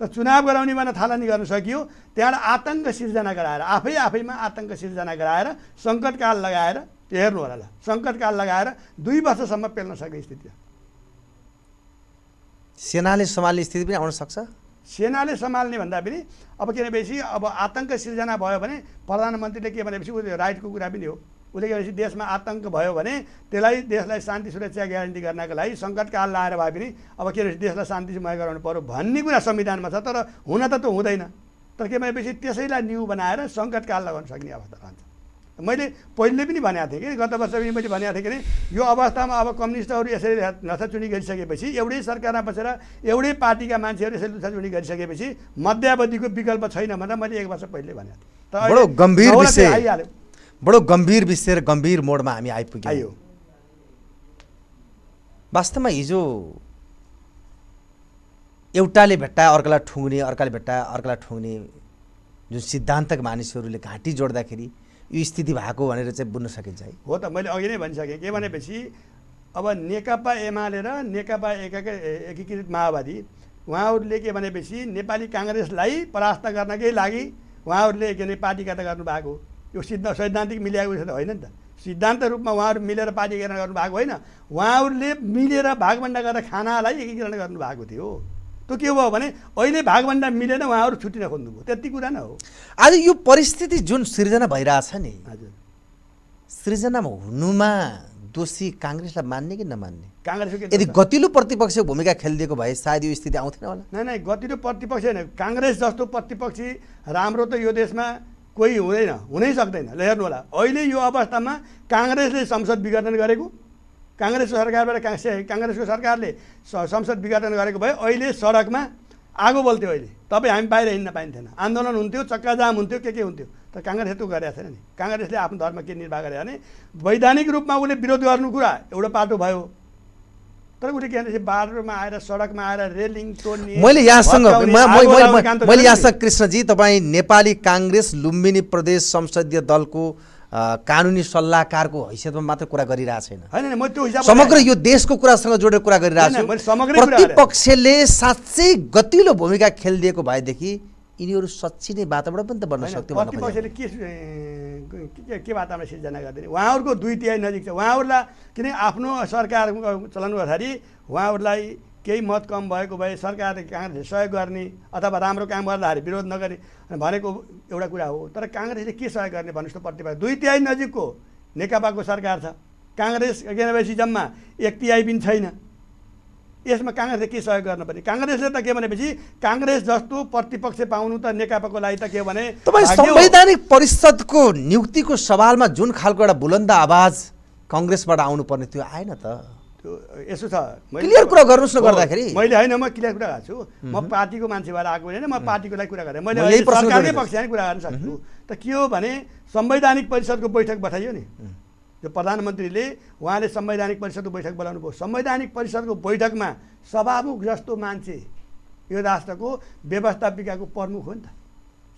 त चुनाव गराउने भनेर थालनी गर्न सकियो त्यहाँबाट आतङ्क सिर्जना गराएर आफै आफैमा आतङ्क सिर्जना गराएर सङ्कटकाल लगाएर त्यो हेर्नु होला ल सङ्कटकाल लगाएर दुई वर्षसम्म पेल्न सक्ने स्थिति सेनाले सम्हाल्ने स्थिति पनि आउन सक्छ सेनाले सम्हाल्ने भन्दा पनि अब किनभनेपछि अब आतङ्क सिर्जना भयो भने प्रधानमन्त्रीले के भनेपछि ऊ राइटको कुरा पनि हो उसले के देशमा आतङ्क भयो भने त्यसलाई देशलाई शान्ति सुरक्षा ग्यारेन्टी गर्नको लागि सङ्कटकाल लाएर भए पनि अब के भनेपछि देशलाई शान्तिमय गराउनु पऱ्यो भन्ने कुरा संविधानमा छ तर हुन त त्यो हुँदैन तर के भनेपछि त्यसैलाई न्यु बनाएर सङ्कटकाल लगाउन सक्ने अवस्था रहन्छ मैले पहिले पनि भनेको थिएँ कि गत वर्ष पनि मैले भनेको थिएँ कि यो अवस्थामा अब कम्युनिस्टहरू यसरी नथाचुनी गरिसकेपछि एउटै सरकारमा बसेर एउटै पार्टीका मान्छेहरू यसरी लुथाचुनी गरिसकेपछि मध्यावधिको विकल्प छैन भनेर मैले एक वर्ष पहिले भनेको थिएँ तर गम्भीर आइहाल्यो बडो गम्भीर विषय र गम्भीर मोडमा हामी आइपुग्यौँ आयो वास्तवमा हिजो एउटाले भेट्टा अर्कालाई ठुङ्ने अर्काले भेट्टा अर्कालाई ठुङ्ने जुन सिद्धान्तक मानिसहरूले घाँटी जोड्दाखेरि यो स्थिति भएको भनेर चाहिँ बुझ्न सकिन्छ है हो त मैले अघि नै भनिसकेँ के भनेपछि अब नेकपा एमाले र नेकपा एकीकृत माओवादी उहाँहरूले के भनेपछि नेपाली काङ्ग्रेसलाई परास्त गर्नकै लागि उहाँहरूले के अरे गर्नु गर्नुभएको यो सिद्ध सैद्धान्तिक मिलाएको छ त होइन नि त सिद्धान्त रूपमा उहाँहरू मिलेर पार्टी एकीकरण गर्नुभएको होइन उहाँहरूले मिलेर भागभन्डा गरेर खानालाई एकीकरण गर्नुभएको थियो त्यो के भयो भने अहिले भागभन्डा मिलेन उहाँहरू छुट्टिन खोज्नुभयो त्यति कुरा नै हो आज यो परिस्थिति जुन सृजना भइरहेछ नि हजुर सृजनामा हुनुमा दोषी काङ्ग्रेसलाई मान्ने कि नमान्ने काङ्ग्रेस यदि गतिलो प्रतिपक्षको भूमिका खेलिदिएको भए सायद यो स्थिति आउँथेन होला नै नै गतिलो प्रतिपक्ष होइन काङ्ग्रेस जस्तो प्रतिपक्षी राम्रो त यो देशमा कोही हुँदैन हुनै सक्दैन ल हेर्नु होला अहिले यो अवस्थामा काङ्ग्रेसले संसद विघटन गरेको काङ्ग्रेस सरकारबाट काङ्ग्रेसको सरकारले संसद विघटन गरेको भए अहिले सडकमा आगो बोल्थ्यो अहिले तपाईँ हामी बाहिर हिँड्न पाइन्थेन आन्दोलन हुन्थ्यो चक्काजाम हुन्थ्यो के के हुन्थ्यो तर काङ्ग्रेस यत्रो गरेको थिएन नि काङ्ग्रेसले आफ्नो धर्म के निर्वाह गरे भने वैधानिक रूपमा उसले विरोध गर्नु कुरा एउटा पाटो भयो तर उसले के बाटोमा आएर सडकमा आएर रेलिङ तोड्ने मैले यहाँसँग मैले यहाँसँग कृष्णजी तपाईँ नेपाली काङ्ग्रेस लुम्बिनी प्रदेश संसदीय दलको कानुनी सल्लाहकारको हैसियतमा मात्र कुरा गरिरहेको छैन समग्र यो देशको कुरासँग जोडेर कुरा गरिरहेको छु प्रतिपक्षले साँच्चै गतिलो भूमिका खेलिदिएको भएदेखि यिनीहरू सच्ची नै वातावरण पनि त बन्न सक्थ्यो के के वातावरण सिर्जना गरिदिने उहाँहरूको दुई तिहाई नजिक छ उहाँहरूलाई किनकि आफ्नो सरकार चलाउनु पछाडि उहाँहरूलाई केही मत कम भएको भए सरकारले काङ्ग्रेसले सहयोग गर्ने अथवा राम्रो काम गर्दाखेरि विरोध नगर्ने भनेको एउटा कुरा हो तर काङ्ग्रेसले के सहयोग गर्ने भन्नुहोस् त प्रतिपक्ष दुई तिहाई नजिकको नेकपाको सरकार छ काङ्ग्रेस किन जम्मा एक तिहाई पनि छैन यसमा काङ्ग्रेसले के सहयोग गर्नु पर्ने काङ्ग्रेसले त के भनेपछि काङ्ग्रेस जस्तो प्रतिपक्ष पाउनु त नेकपाको लागि त के भने तपाईँ संवैधानिक परिषदको नियुक्तिको सवालमा जुन खालको एउटा बुलन्द आवाज कङ्ग्रेसबाट आउनुपर्ने त्यो आएन त यसो छ क्लियर कुरा गर्नुहोस् न गर्दाखेरि मैले होइन म क्लियर कुरा गर्छु म पार्टीको मान्छे भएर आएको होइन म पार्टीको लागि कुरा गरेँ मैले सरकारकै पक्षमा कुरा गर्न सक्छु त के हो भने संवैधानिक परिषदको बैठक बठाइयो नि यो प्रधानमन्त्रीले उहाँले संवैधानिक परिषदको बैठक बोलाउनु भयो संवैधानिक परिषदको बैठकमा सभामुख जस्तो मान्छे यो राष्ट्रको व्यवस्थापिकाको प्रमुख हो नि त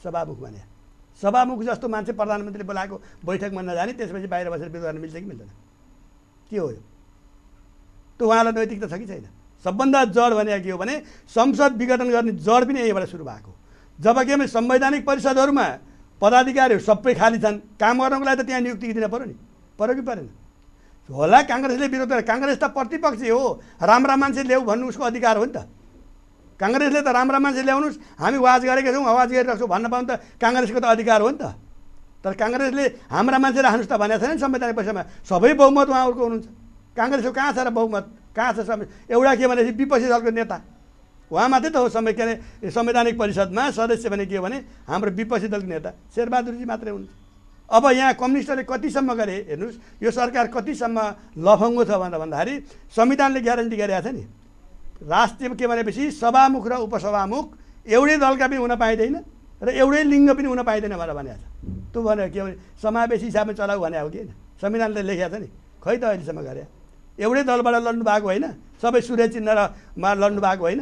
सभामुख भने सभामुख जस्तो मान्छे प्रधानमन्त्रीले बोलाएको बैठकमा नजाने त्यसपछि बाहिर बसेर विरोध गर्न मिल्छ कि मिल्दैन के हो यो त्यो उहाँलाई नैतिकता छ कि छैन सबभन्दा जड भने के हो भने संसद विघटन गर्ने जड पनि यहीँबाट सुरु भएको जब के संवैधानिक परिषदहरूमा पदाधिकारीहरू सबै खाली छन् काम गर्नको लागि त त्यहाँ नियुक्ति दिन पऱ्यो नि पऱ्यो कि परेन होला काङ्ग्रेसले विरोध गरे काङ्ग्रेस त प्रतिपक्षी हो राम्रा मान्छे ल्याऊ भन्नु उसको अधिकार हो नि त काङ्ग्रेसले त राम्रा मान्छे ल्याउनुहोस् हामी वाज गरेका छौँ आवाज गरिरहेको छौँ भन्न पाउँ त काङ्ग्रेसको त अधिकार हो नि त तर काङ्ग्रेसले हाम्रा मान्छे राख्नुहोस् त भनेको छैन संवैधानिक पैसामा सबै बहुमत उहाँहरूको हुनुहुन्छ काङ्ग्रेसको कहाँ छ र बहुमत कहाँ छ सबै एउटा के भनेपछि विपक्षी दलको नेता उहाँ मात्रै त हो समय के अरे संवैधानिक परिषदमा सदस्य भने के भने हाम्रो विपक्षी दलको नेता शेरबहादुरजी मात्रै हुनुहुन्छ अब यहाँ कम्युनिस्टले कतिसम्म गरे हेर्नुहोस् यो सरकार कतिसम्म लफङ्गो छ भनेर भन्दाखेरि संविधानले ग्यारेन्टी गरेका छ नि राष्ट्रिय के भनेपछि सभामुख र उपसभामुख एउटै दलका पनि हुन पाइँदैन र एउटै लिङ्ग पनि हुन पाइँदैन भनेर भनेको छ त्यो भनेर के भने समावेशी हिसाबले चलाऊ भने हो कि होइन संविधानले लेखेको छ नि खै त अहिलेसम्म गरे एउटै दलबाट लड्नु भएको होइन सबै सूर्य चिन्ह मा लड्नु भएको होइन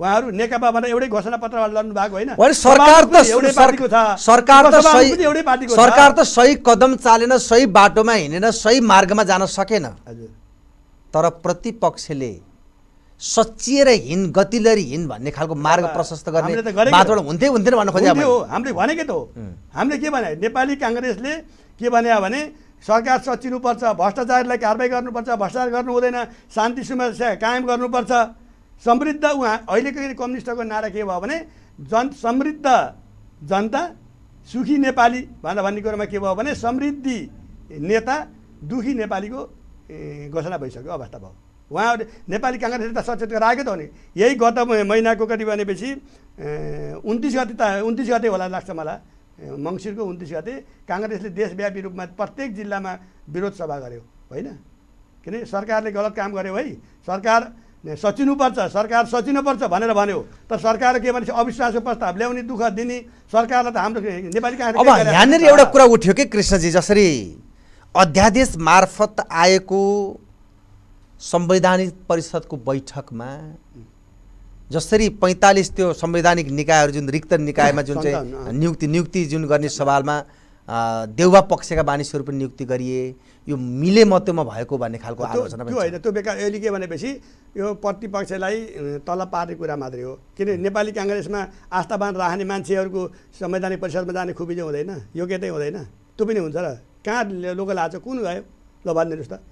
उहाँहरू नेकपा भनेर एउटै घोषणा पत्र लड्नु भएको होइन सरकार त सरकार त सही सरकार त सही कदम चालेन सही बाटोमा हिँडेन सही मार्गमा जान सकेन तर प्रतिपक्षले सचिएर हिँड गतिलरी हिँड भन्ने खालको मार्ग प्रशस्त गर्ने हुन्थे हुन्थेन भन्नु खोजेको हो हामीले भनेकै त हो हामीले के भने नेपाली काङ्ग्रेसले के भने भने सरकार सचिनुपर्छ भ्रष्टाचारलाई कारवाही गर्नुपर्छ भ्रष्टाचार गर्नु हुँदैन शान्ति समस्या कायम गर्नुपर्छ समृद्ध उहाँ अहिलेको कम्युनिस्टको नारा के भयो भने जन समृद्ध जनता सुखी नेपाली भनेर भन्ने कुरोमा के भयो भने समृद्धि नेता दुखी नेपालीको घोषणा भइसक्यो अवस्था भयो उहाँहरू नेपाली काङ्ग्रेसले त सचेत गराएको त हो नि यही गत महिनाको कति भनेपछि उन्तिस गते त उन्तिस गते होला लाग्छ मलाई मङ्सिरको उन्तिस गते काङ्ग्रेसले देशव्यापी रूपमा प्रत्येक जिल्लामा विरोध सभा गर्यो होइन किन सरकारले गलत काम गर्यो है सरकार सचिनुपर्छ सरकार सचिनुपर्छ भनेर भन्यो तर सरकारले के भनेपछि अविश्वासको प्रस्ताव ल्याउने दुःख दिने सरकारलाई त हाम्रो नेपाली अब यहाँनिर एउटा कुरा उठ्यो कि कृष्णजी जसरी अध्यादेश मार्फत आएको संवैधानिक परिषदको बैठकमा जसरी पैँतालिस त्यो संवैधानिक निकायहरू जुन रिक्त निकायमा जुन चाहिँ नियुक्ति नियुक्ति जुन गर्ने सवालमा देउवा पक्षका मानिसहरू पनि नियुक्ति गरिए यो मिले मतमा भएको भन्ने खालको आलोचना त्यो होइन त्यो बेकार अहिले के भनेपछि यो प्रतिपक्षलाई तल पार्ने कुरा मात्रै हो किन नेपाली काङ्ग्रेसमा आस्थावान राख्ने मान्छेहरूको संवैधानिक परिषदमा जाने खुबी चाहिँ हुँदैन योग्यतै हुँदैन त्यो पनि हुन्छ र कहाँ लोकल आज कुन गयो ल भनिदिनुहोस् त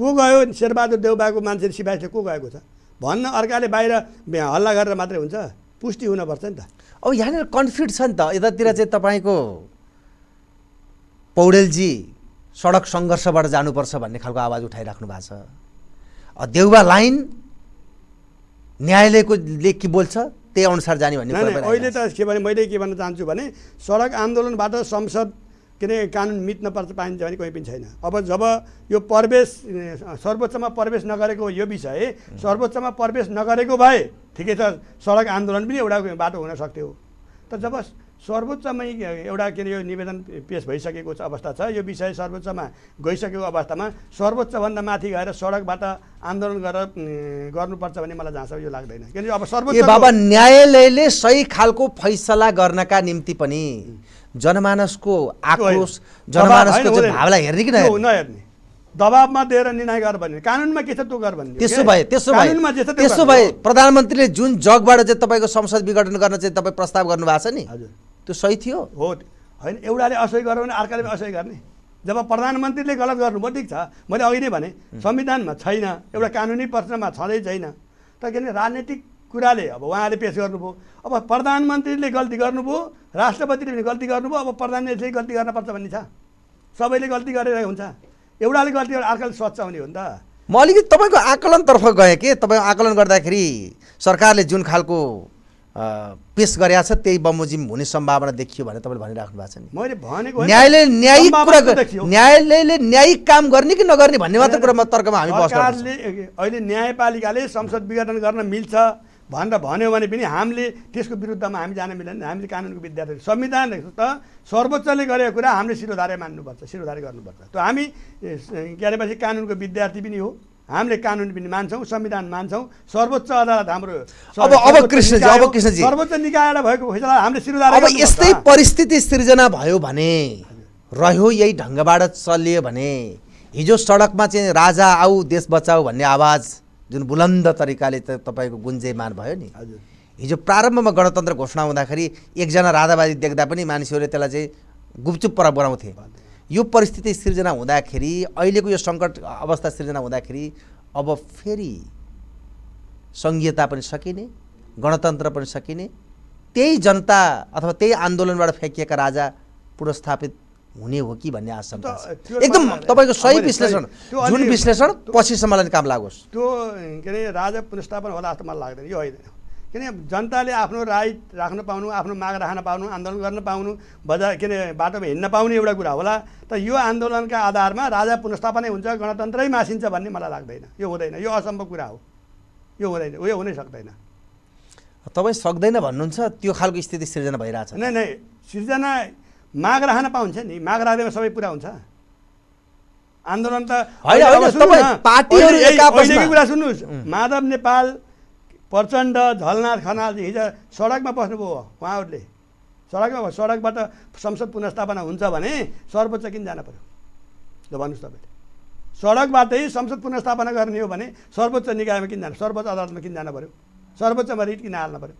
को गयो शेरबहादुर देउबाको मान्छे सिफारिसले को गएको छ भन्न अर्काले बाहिर हल्ला गरेर मात्रै हुन्छ पुष्टि हुनपर्छ नि त अब यहाँनिर कन्फ्लिक्ट छ नि त यतातिर चाहिँ तपाईँको पौडेलजी सडक सङ्घर्षबाट जानुपर्छ भन्ने खालको आवाज उठाइराख्नु भएको छ देउवा लाइन न्यायालयको ले के बोल्छ त्यही अनुसार जाने भन्ने अहिले त के भने मैले के भन्न चाहन्छु भने सडक आन्दोलनबाट संसद के अरे कानुन मित्न पर्छ पाइन्छ भने कोही पनि छैन अब जब यो प्रवेश सर्वोच्चमा प्रवेश नगरेको यो विषय सर्वोच्चमा प्रवेश नगरेको भए ठिकै छ सडक आन्दोलन पनि एउटा बाटो हुन सक्थ्यो तर जब सर्वोच्चमै एउटा के अरे यो निवेदन पेस भइसकेको अवस्था छ यो विषय सर्वोच्चमा गइसकेको अवस्थामा सर्वोच्चभन्दा माथि गएर सडकबाट आन्दोलन गरेर गर्नुपर्छ भन्ने मलाई जहाँसम्म यो लाग्दैन किनकि अब सर्वोच्च बाबा न्यायालयले सही खालको फैसला गर्नका निम्ति पनि जनमानसको आक्रोश जनमानसको भावलाई हेर्ने कि नहेर्ने दबाबमा दिएर निर्णय गर भन्ने कानुनमा के छ त्यो गर भन्ने त्यसो भए त्यसो भए त्यसो भए प्रधानमन्त्रीले जुन जगबाट चाहिँ तपाईँको संसद विघटन गर्न चाहिँ तपाईँ प्रस्ताव गर्नुभएको छ नि हजुर त्यो सही थियो हो होइन एउटाले असही गर्यो भने अर्काले असही गर्ने जब प्रधानमन्त्रीले गलत गर्नुभयो ठिक छ मैले अघि नै भने संविधानमा छैन एउटा कानुनी प्रश्नमा छँदै छैन तर किनभने राजनीतिक कुराले अब उहाँले पेस गर्नुभयो अब प्रधानमन्त्रीले गल्ती गर्नुभयो राष्ट्रपतिले पनि गल्ती गर्नुभयो अब प्रधानमन्त्रीले गल्ती गर्नुपर्छ भन्ने छ सबैले गल्ती गरेर हुन्छ एउटाले गल्ती गरेर अर्काले स्वच्छ हुने हो नि त म अलिकति तपाईँको आकलनतर्फ गएँ कि तपाईँको आकलन गर्दाखेरि सरकारले जुन खालको पेस गरेका छ त्यही बमोजिम हुने सम्भावना देखियो भनेर तपाईँले भनिराख्नु भएको छ नि मैले भनेको न्यायले न्यायिक कुरा न्यायालयले न्यायिक काम गर्ने कि नगर्ने भन्ने मात्र कुरामा तर्कमा हामी बस्छौँ अहिले न्यायपालिकाले संसद विघटन गर्न मिल्छ भनेर भन्यो भने पनि हामीले त्यसको विरुद्धमा हामी जान मिलेन हामीले कानुनको विद्यार्थी संविधान त सर्वोच्चले गरेको कुरा हामीले सिरोधारे मान्नुपर्छ सिरोधारे गर्नुपर्छ त्यो हामी के अरे कानुनको विद्यार्थी पनि हो हामीले कानुन पनि मान्छौँ संविधान मान्छौँ सर्वोच्च अदालत हाम्रो अब अब कृष्णजी अब कृष्णजी सर्वोच्च निकायबाट भएको फैसला हामीले सिर्दार अब यस्तै परिस्थिति सिर्जना भयो भने रह्यो यही ढङ्गबाट चलियो भने हिजो सडकमा चाहिँ राजा आऊ देश बचाऊ भन्ने आवाज जुन बुलन्द तरिकाले त तपाईँको गुन्जेमान भयो नि हिजो प्रारम्भमा गणतन्त्र घोषणा हुँदाखेरि एकजना राजावादी देख्दा पनि मानिसहरूले त्यसलाई चाहिँ गुपचुप पर बनाउँथे यो परिस्थिति सिर्जना हुँदाखेरि अहिलेको यो सङ्कट अवस्था सिर्जना हुँदाखेरि अब फेरि सङ्घीयता पनि सकिने गणतन्त्र पनि सकिने त्यही जनता अथवा त्यही आन्दोलनबाट फ्याँकिएका राजा पुनस्थापित हुने हो कि भन्ने आशंका एकदम तपाईँको सही विश्लेषण जुन विश्लेषण पछिसम्मलाई काम लागोस् त्यो के अरे राजा पुनस्थापन होला जस्तो मलाई लाग्दैन यो होइन किन जनताले आफ्नो राइट राख्न पाउनु आफ्नो माग राख्न पाउनु आन्दोलन गर्न पाउनु बजार के अरे बाटोमा हिँड्न पाउने एउटा कुरा होला त यो आन्दोलनका आधारमा राजा पुनस्थापनै हुन्छ गणतन्त्रै मासिन्छ भन्ने मलाई लाग्दैन यो हुँदैन यो असम्भव कुरा हो यो हुँदैन उयो हुनै सक्दैन तपाईँ सक्दैन भन्नुहुन्छ त्यो खालको स्थिति सिर्जना भइरहेछ नै नै सिर्जना माग राख्न पाउँछ नि माग राख्दैमा सबै पुरा हुन्छ आन्दोलन त कुरा सुन्नुहोस् माधव नेपाल प्रचण्ड झलनाथ खनाल हिजो सडकमा बस्नुभयो उहाँहरूले सडकमा सडकबाट संसद पुनर्स्थापना हुन्छ भने सर्वोच्च किन जानु पऱ्यो ल भन्नुहोस् तपाईँले सडकबाटै संसद पुनस्थापना गर्ने हो भने सर्वोच्च निकायमा किन जानु सर्वोच्च अदालतमा किन जानु पऱ्यो सर्वोच्चमा रिट किन हाल्नु पऱ्यो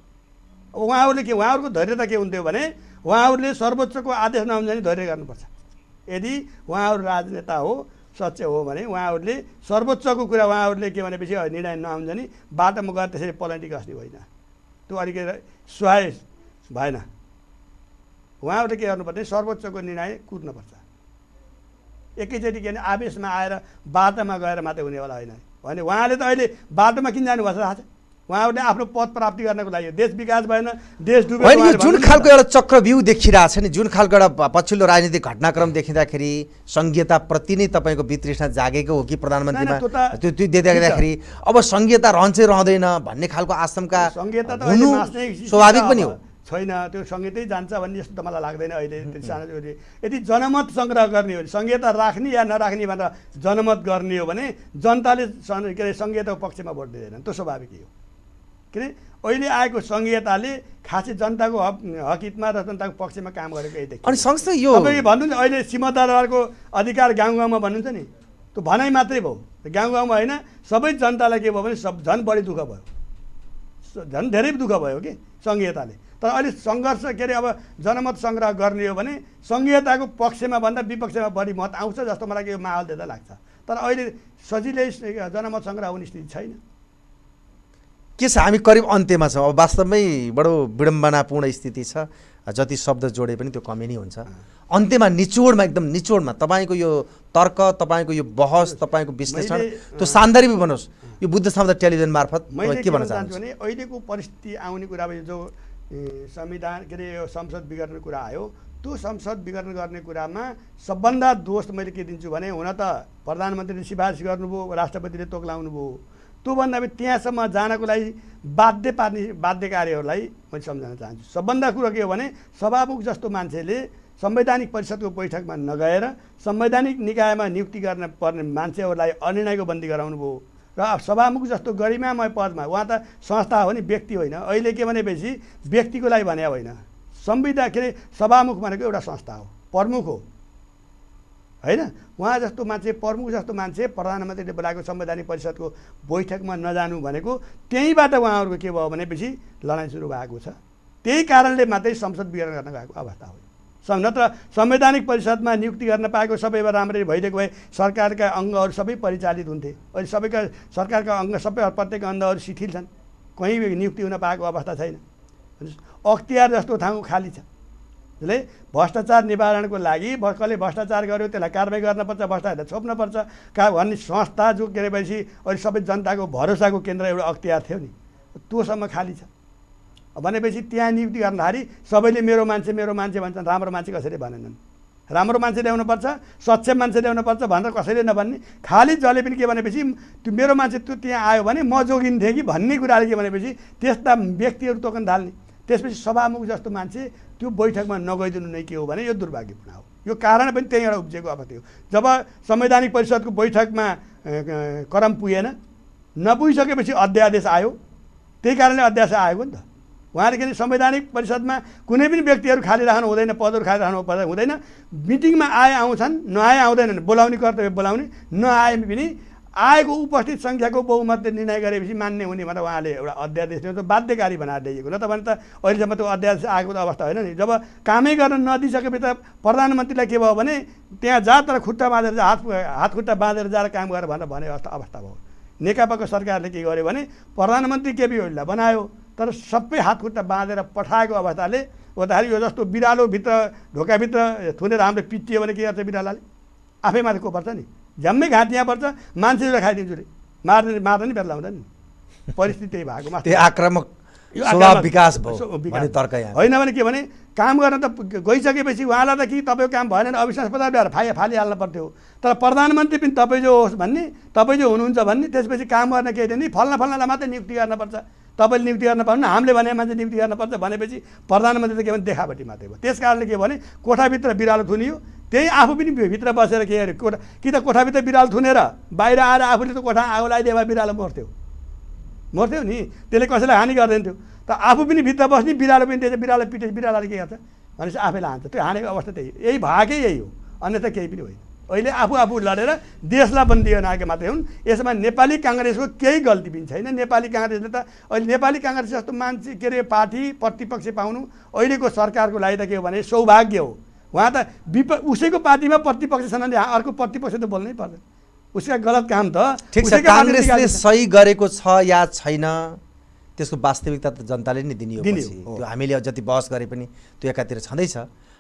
उहाँहरूले के उहाँहरूको धैर्यता के हुन्थ्यो भने उहाँहरूले सर्वोच्चको आदेश नहुन्छ भने धैर्य गर्नुपर्छ यदि उहाँहरू राजनेता हो सत्य हो भने उहाँहरूले सर्वोच्चको कुरा उहाँहरूले के भनेपछि निर्णय नआउँछ नि बाटोमा गएर त्यसरी पलटी घस्ने होइन त्यो अलिकति सुहाय भएन उहाँहरूले के गर्नुपर्ने सर्वोच्चको निर्णय कुद्नुपर्छ एकैचोटि के भने आवेशमा आएर बाटोमा गएर मात्रै हुनेवाला होइन भने उहाँले त अहिले बाटोमा किन जानुभएको छ थाहा छ उहाँहरूले आफ्नो पद प्राप्ति गर्नको लागि देश विकास भएन देश यो जुन खालको एउटा चक्रव्यू देखिरहेको छ नि जुन खालको एउटा पछिल्लो राजनीतिक घटनाक्रम देखिँदाखेरि सङ्घीयताप्रति नै तपाईँको वितृष्णा जागेको हो कि प्रधानमन्त्रीमा त्यो त्यो देख्दाखेरि अब सङ्घीयता रहन्छै रहँदैन भन्ने खालको आश्रमका स्वाभाविक पनि हो छैन त्यो सङ्गीतै जान्छ भन्ने जस्तो त मलाई लाग्दैन अहिले यदि जनमत सङ्ग्रह गर्ने हो भने सङ्घीयता राख्ने या नराख्ने भनेर जनमत गर्ने हो भने जनताले के अरे सङ्घीयताको पक्षमा भोट दिँदैन त्यो स्वाभाविक हो के अरे अहिले आएको सङ्घीयताले खासै जनताको हक हकितमा र जनताको पक्षमा काम गरेको यही अनि सँगसँगै यो तपाईँ भन्नु नि अहिले सीमादारहरूको अधिकार गाउँ गाउँमा भन्नुहुन्छ नि त्यो भनाइ मात्रै भयो गाउँ गाउँमा होइन सबै जनतालाई के भयो भने सब झन् बढी दुःख भयो झन् धेरै दुःख भयो कि सङ्घीयताले तर अहिले सङ्घर्ष के अरे अब जनमत सङ्ग्रह गर्ने हो भने सङ्घीयताको पक्षमा भन्दा विपक्षमा बढी मत आउँछ जस्तो मलाई यो माहौल देख्दा लाग्छ तर अहिले सजिलै जनमत सङ्ग्रह हुने स्थिति छैन के छ हामी करिब अन्त्यमा छौँ अब वास्तवमै बडो विडम्बनापूर्ण स्थिति छ जति शब्द जोडे पनि त्यो कमी नै हुन्छ अन्त्यमा निचोडमा एकदम निचोडमा तपाईँको यो तर्क तपाईँको यो बहस तपाईँको विश्लेषण त्यो सान्दर्भिक बनोस् यो बुद्ध समाज टेलिभिजन मार्फत के भन्न चाहन्छु भने अहिलेको परिस्थिति आउने कुरा जो संविधान के अरे यो संसद बिगार्ने कुरा आयो त्यो संसद विघटन गर्ने कुरामा सबभन्दा दोष मैले के दिन्छु भने हुन त प्रधानमन्त्रीले सिफारिस गर्नुभयो राष्ट्रपतिले तोक लाउनुभयो त्योभन्दा पनि त्यहाँसम्म जानको लागि बाध्य पार्ने बाध्यकारीहरूलाई मैले सम्झाउन चाहन्छु सबभन्दा कुरो के हो भने सभामुख जस्तो मान्छेले संवैधानिक परिषदको बैठकमा नगएर संवैधानिक निकायमा नियुक्ति गर्न पर्ने मान्छेहरूलाई अनिर्णयको बन्दी गराउनु भयो र सभामुख जस्तो गरिमामय पदमा उहाँ त संस्था हो नि व्यक्ति होइन अहिले के भनेपछि व्यक्तिको लागि भने होइन संविधान के अरे सभामुख भनेको एउटा संस्था हो प्रमुख हो होइन उहाँ जस्तो मान्छे प्रमुख जस्तो मान्छे प्रधानमन्त्रीले बोलाएको संवैधानिक परिषदको बैठकमा नजानु भनेको त्यहीँबाट उहाँहरूको के भयो भनेपछि लडाइँ सुरु भएको छ त्यही कारणले मात्रै संसद विघटन गर्न गएको अवस्था हो नत्र संवैधानिक परिषदमा नियुक्ति गर्न पाएको सबैमा राम्ररी भइदिएको भए सरकारका अङ्गहरू सबै परिचालित हुन्थे अहिले सबैका सरकारका अङ्ग सबै प्रत्येक अङ्गहरू शिथिल छन् कहीँ नियुक्ति हुन पाएको अवस्था छैन अख्तियार जस्तो ठाउँ खाली छ जसले भ्रष्टाचार निवारणको लागि कसले भ्रष्टाचार गर्यो त्यसलाई कारवाही गर्नुपर्छ भ्रष्टाचारलाई छोप्नुपर्छ का भन्ने संस्था जो के अरे अहिले सबै जनताको भरोसाको केन्द्र एउटा अख्तियार थियो नि त्योसम्म खाली छ भनेपछि त्यहाँ नियुक्ति गर्दाखेरि सबैले मेरो मान्छे मेरो मान्छे भन्छन् राम्रो मान्छे कसरी भनेनन् राम्रो मान्छे ल्याउनुपर्छ सक्षम मान्छे ल्याउनुपर्छ भनेर कसैले नभन्ने खालि जसले पनि के भनेपछि त्यो मेरो मान्छे त्यो त्यहाँ आयो भने म जोगिन्थेँ कि भन्ने कुराले के भनेपछि त्यस्ता व्यक्तिहरू तोकन थाल्ने त्यसपछि सभामुख जस्तो मान्छे त्यो बैठकमा नगइदिनु नै के हो भने यो दुर्भाग्यपूर्ण हो यो कारण पनि त्यहीँबाट उब्जेको आपत्ति हो जब संवैधानिक परिषदको बैठकमा करम पुगेन नपुगिसकेपछि अध्यादेश आयो त्यही कारणले अध्यादेश आएको नि त उहाँले किन संवैधानिक परिषदमा कुनै पनि व्यक्तिहरू खाली राख्नु हुँदैन पदहरू खाली राख्नु हुँदैन मिटिङमा आए आउँछन् नआए आउँदैनन् बोलाउने कर्तव्य बोलाउने नआए पनि आएको उपस्थित सङ्ख्याको बहुमतले निर्णय गरेपछि मान्ने हुने भनेर उहाँले एउटा अध्यादेश त बाध्यकारी बनाएर ल्याइएको ल त भने त अहिलेसम्म त्यो अध्यादेश आएको त अवस्था होइन नि जब कामै गर्न नदिइसकेपछि त प्रधानमन्त्रीलाई के भयो भने त्यहाँ जा तर खुट्टा बाँधेर जा हात हात खुट्टा बाँधेर जाएर काम गरेर भनेर भने अवस्था अवस्था भयो नेकपाको सरकारले के गर्यो भने प्रधानमन्त्री केपी ओलीलाई बनायो तर सबै हात खुट्टा बाँधेर पठाएको अवस्थाले गर्दाखेरि यो जस्तो बिरालोभित्र ढोकाभित्र थुनेर हाम्रो पिटियो भने के गर्छ बिरालोले आफैमाथि को पर्छ नि झम्मै घाँट यहाँ पर्छ मान्छेले खाइदिन्छु अरे मार्ने मार्दा नि बेला हुँदैन परिस्थिति त्यही भएको त्यो आक्रामक विकास होइन भने के भने काम गर्न त गइसकेपछि उहाँलाई त कि तपाईँको काम भएन अविश्वास पदा ल्याएर फाइ फालिहाल्नु पर्थ्यो तर प्रधानमन्त्री पनि तपाईँ जो होस् भन्ने तपाईँ जो हुनुहुन्छ भन्ने त्यसपछि काम गर्न केही नि फल्ना फल्नालाई मात्रै नियुक्ति गर्नुपर्छ तपाईँले नियुक्ति गर्न पाउनु हामीले भने मान्छे नियुक्ति गर्नुपर्छ भनेपछि प्रधानमन्त्री त के भने देखावटी मात्रै भयो त्यस कारणले के भने कोठाभित्र बिरालो थुनियो त्यही आफू पनि भित्र बसेर के अरे कोठा कि त कोठाभित्र बिरालो थुनेर बाहिर आएर आफूले त कोठा आगो लगाइदियो भए बिरालो मर्थ्यो मर्थ्यो नि त्यसले कसैलाई हानि गर्दैन थियो त आफू पनि भित्र बस्ने बिरालो पनि त्यसले बिरालो पिटे बिरालोले के गर्छ भनेपछि आफैलाई हान्छ त्यो हानेको अवस्था त्यही यही भएकै यही हो अन्यथा केही पनि होइन अहिले आफू आफू लडेर देशलाई बन्दी बनाएका मात्रै हुन् यसमा नेपाली काङ्ग्रेसको केही गल्ती पनि छैन नेपाली काङ्ग्रेसले त अहिले नेपाली काङ्ग्रेस जस्तो मान्छे के अरे पार्टी प्रतिपक्ष पाउनु अहिलेको सरकारको लागि त के हो भने सौभाग्य हो उहाँ त विप उसैको पार्टीमा प्रतिपक्ष छन् भने अर्को प्रतिपक्ष त बोल्नै पर्दैन उसका गलत काम त ठिक छ काङ्ग्रेसले सही गरेको छ या छैन त्यसको वास्तविकता त जनताले नै दिने हो हामीले जति बहस गरे पनि त्यो एकातिर छँदैछ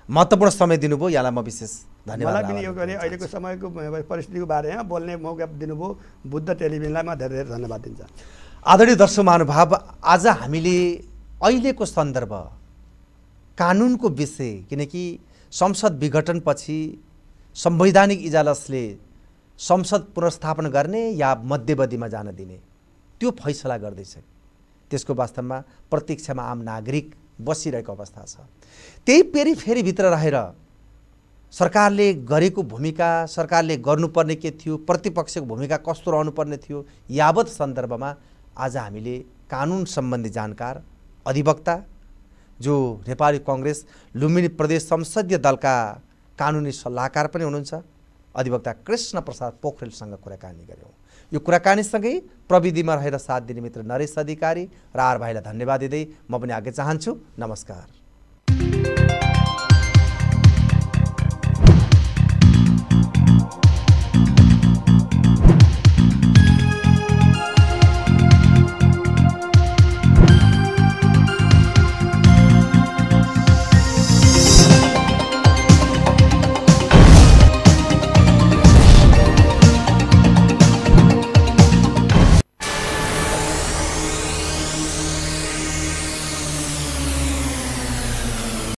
महत्त्वपूर्ण समय दिनुभयो यहाँलाई म विशेष धन्यवाद पनि यो गरेँ अहिलेको समयको परिस्थितिको बारेमा बोल्ने मौका दिनुभयो बुद्ध टेलिभिजनलाई म धेरै धेरै धन्यवाद दिन्छ आदरणीय दर्शक महानुभाव आज हामीले अहिलेको सन्दर्भ कानुनको विषय किनकि संसद विघटनपछि संवैधानिक इजालसले संसद पुनर्स्थापन गर्ने या मध्यवधिमा जान दिने त्यो फैसला गर्दैछ त्यसको वास्तवमा प्रत्यक्षमा आम नागरिक बसिरहेको अवस्था छ त्यही फेरि भित्र रहेर सरकारले गरेको भूमिका सरकारले गर्नुपर्ने के थियो प्रतिपक्षको भूमिका कस्तो रहनुपर्ने थियो यावत सन्दर्भमा आज हामीले कानुन सम्बन्धी जानकार अधिवक्ता जो नेपाली कङ्ग्रेस लुम्बिनी प्रदेश संसदीय दलका कानुनी सल्लाहकार पनि हुनुहुन्छ अधिवक्ता कृष्ण प्रसाद पोखरेलसँग कुराकानी गऱ्यौँ यो कुराकानीसँगै प्रविधिमा रहेर साथ दिने मित्र नरेश अधिकारी र आर भाइलाई धन्यवाद दिँदै म पनि आज्ञा चाहन्छु नमस्कार